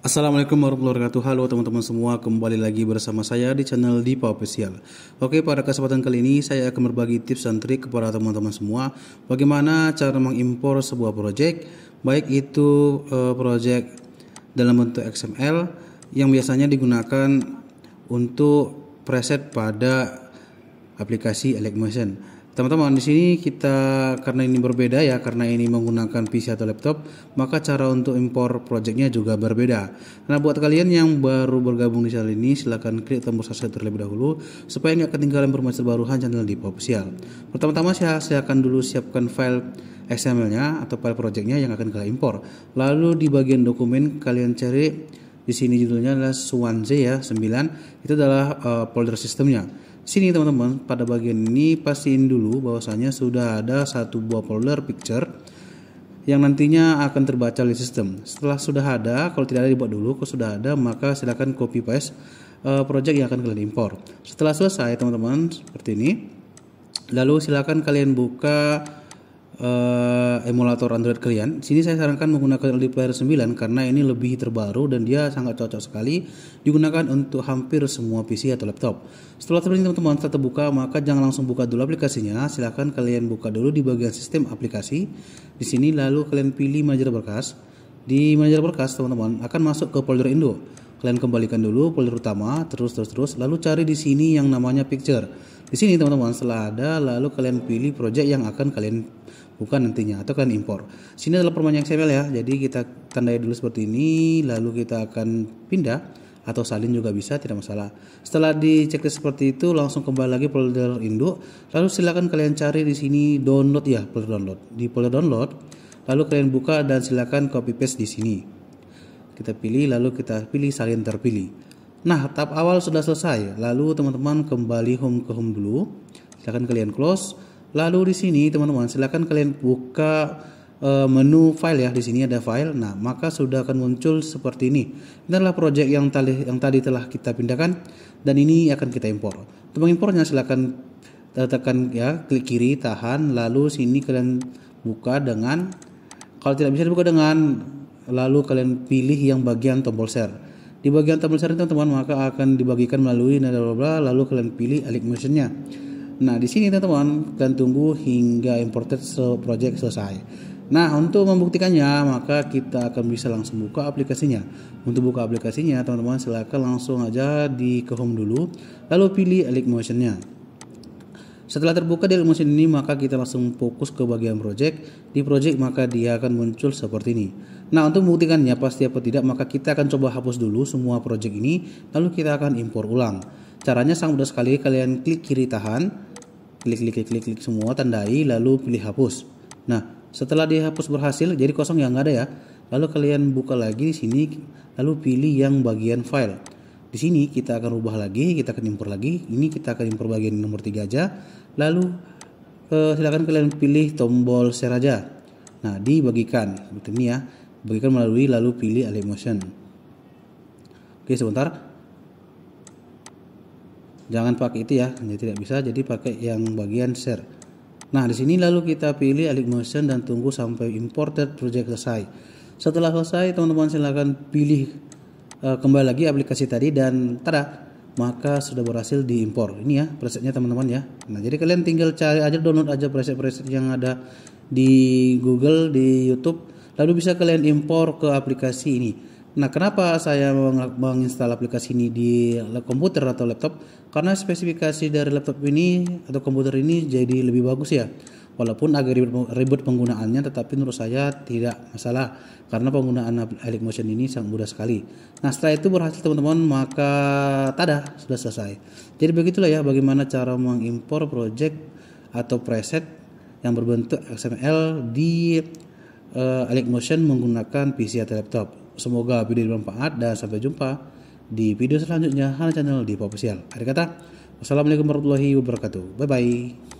Assalamualaikum warahmatullahi wabarakatuh Halo teman-teman semua kembali lagi bersama saya di channel Dipa Official Oke pada kesempatan kali ini saya akan berbagi tips dan trik kepada teman-teman semua Bagaimana cara mengimpor sebuah proyek, Baik itu uh, project dalam bentuk XML Yang biasanya digunakan untuk preset pada aplikasi Elecmotion Teman-teman, di sini kita karena ini berbeda ya, karena ini menggunakan PC atau laptop, maka cara untuk impor projectnya juga berbeda. Nah, buat kalian yang baru bergabung di channel ini, silahkan klik tombol subscribe terlebih dahulu, supaya nggak ketinggalan informasi terbaru channel di Popsial. Pertama-tama, saya akan dulu siapkan file XML-nya atau file projectnya yang akan kalian impor. Lalu di bagian dokumen, kalian cari di sini judulnya adalah Swansea ya 9 itu adalah uh, folder sistemnya Sini teman-teman, pada bagian ini pastiin dulu bahwasanya sudah ada satu buah folder picture yang nantinya akan terbaca di sistem. Setelah sudah ada, kalau tidak ada dibuat dulu, kalau sudah ada maka silakan copy paste uh, project yang akan kalian import Setelah selesai teman-teman seperti ini, lalu silakan kalian buka uh, emulator Android kalian, sini saya sarankan menggunakan LD Player 9 karena ini lebih terbaru dan dia sangat cocok sekali digunakan untuk hampir semua PC atau laptop. Setelah seperti teman-teman sudah terbuka, maka jangan langsung buka dulu aplikasinya. Silahkan kalian buka dulu di bagian sistem aplikasi. Di sini lalu kalian pilih manajer berkas. Di manajer berkas teman-teman akan masuk ke folder Indo. Kalian kembalikan dulu folder utama, terus terus terus, lalu cari di sini yang namanya picture. Di sini teman-teman setelah ada, lalu kalian pilih project yang akan kalian bukan nantinya atau kan impor. Sini adalah yang CPL ya. Jadi kita tandai dulu seperti ini lalu kita akan pindah atau salin juga bisa tidak masalah. Setelah dicek seperti itu langsung kembali lagi folder induk lalu silakan kalian cari di sini download ya folder download. Di folder download lalu kalian buka dan silakan copy paste di sini. Kita pilih lalu kita pilih salin terpilih. Nah, tahap awal sudah selesai. Lalu teman-teman kembali home ke home dulu. silakan kalian close. Lalu di sini teman-teman silahkan kalian buka eh, menu file ya. Di sini ada file. Nah, maka sudah akan muncul seperti ini. Ini adalah project yang tadi yang tadi telah kita pindahkan dan ini akan kita impor. Untuk mengimpornya silahkan eh, tekan ya klik kiri tahan lalu sini kalian buka dengan kalau tidak bisa dibuka dengan lalu kalian pilih yang bagian tombol share di bagian tombol share teman-teman maka akan dibagikan melalui bla bla lalu kalian pilih alik motionnya Nah, di sini teman-teman kalian tunggu hingga imported project selesai. Nah, untuk membuktikannya, maka kita akan bisa langsung buka aplikasinya. Untuk buka aplikasinya, teman-teman silakan langsung aja di ke home dulu, lalu pilih Elite Motion-nya. Setelah terbuka di Motion ini, maka kita langsung fokus ke bagian project. Di project, maka dia akan muncul seperti ini. Nah, untuk membuktikannya pasti apa tidak, maka kita akan coba hapus dulu semua project ini, lalu kita akan impor ulang. Caranya sangat mudah sekali, kalian klik kiri tahan, klik klik klik klik semua tandai lalu pilih hapus nah setelah dihapus berhasil jadi kosong yang nggak ada ya lalu kalian buka lagi di sini lalu pilih yang bagian file di sini kita akan rubah lagi kita akan impor lagi ini kita akan impor bagian nomor 3 aja lalu eh, silakan kalian pilih tombol share aja nah dibagikan seperti ini ya bagikan melalui lalu pilih alimotion oke sebentar jangan pakai itu ya jadi tidak bisa jadi pakai yang bagian share nah di sini lalu kita pilih alik motion dan tunggu sampai imported project selesai setelah selesai teman-teman silahkan pilih uh, kembali lagi aplikasi tadi dan tada maka sudah berhasil diimpor ini ya presetnya teman-teman ya nah jadi kalian tinggal cari aja download aja preset-preset yang ada di Google di YouTube lalu bisa kalian impor ke aplikasi ini Nah, kenapa saya menginstal aplikasi ini di komputer atau laptop? Karena spesifikasi dari laptop ini atau komputer ini jadi lebih bagus ya. Walaupun agak ribet penggunaannya, tetapi menurut saya tidak masalah karena penggunaan Helix Motion ini sangat mudah sekali. Nah, setelah itu berhasil teman-teman, maka tada sudah selesai. Jadi begitulah ya bagaimana cara mengimpor project atau preset yang berbentuk XML di uh, Motion menggunakan PC atau laptop. Semoga video ini bermanfaat dan sampai jumpa di video selanjutnya Hana Channel di Pop Official. Akhir kata, wassalamualaikum warahmatullahi wabarakatuh. Bye-bye.